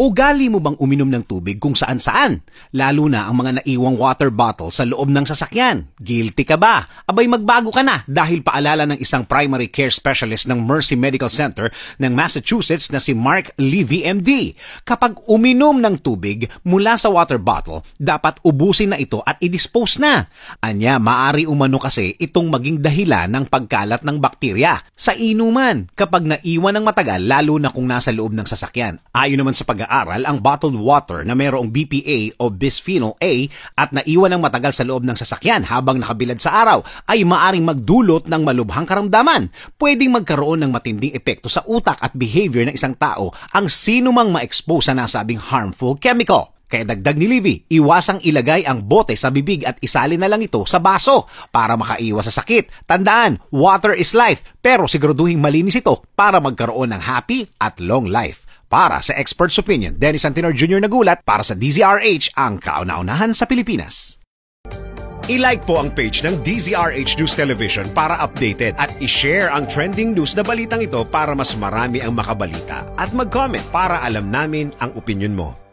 Ugali mo bang uminom ng tubig kung saan-saan? Lalo na ang mga naiwang water bottle sa loob ng sasakyan. Guilty ka ba? Abay magbago ka na dahil paalala ng isang primary care specialist ng Mercy Medical Center ng Massachusetts na si Mark Lee VMD. Kapag uminom ng tubig mula sa water bottle, dapat ubusin na ito at i-dispose na. Anya, maari umano kasi itong maging dahilan ng pagkalat ng bakterya sa inuman kapag naiwan ng matagal lalo na kung nasa loob ng sasakyan. Ayon naman sa pag inaaral ang bottled water na mayroong BPA o bisphenol A at naiwan ng matagal sa loob ng sasakyan habang nakabilad sa araw ay maaring magdulot ng malubhang karamdaman. Pwedeng magkaroon ng matinding epekto sa utak at behavior ng isang tao ang sinumang ma-expose sa nasabing harmful chemical. Kaya dagdag ni Livy, iwasang ilagay ang bote sa bibig at isali na lang ito sa baso para makaiwas sa sakit. Tandaan, water is life, pero siguraduhin malinis ito para magkaroon ng happy at long life. Para sa Expert's Opinion, Dennis Antinor Jr. nagulat para sa DZRH ang kauna-unahan sa Pilipinas. I-like po ang page ng DZRH News Television para updated at i-share ang trending news na balitang ito para mas marami ang makabalita at mag-comment para alam namin ang opinion mo.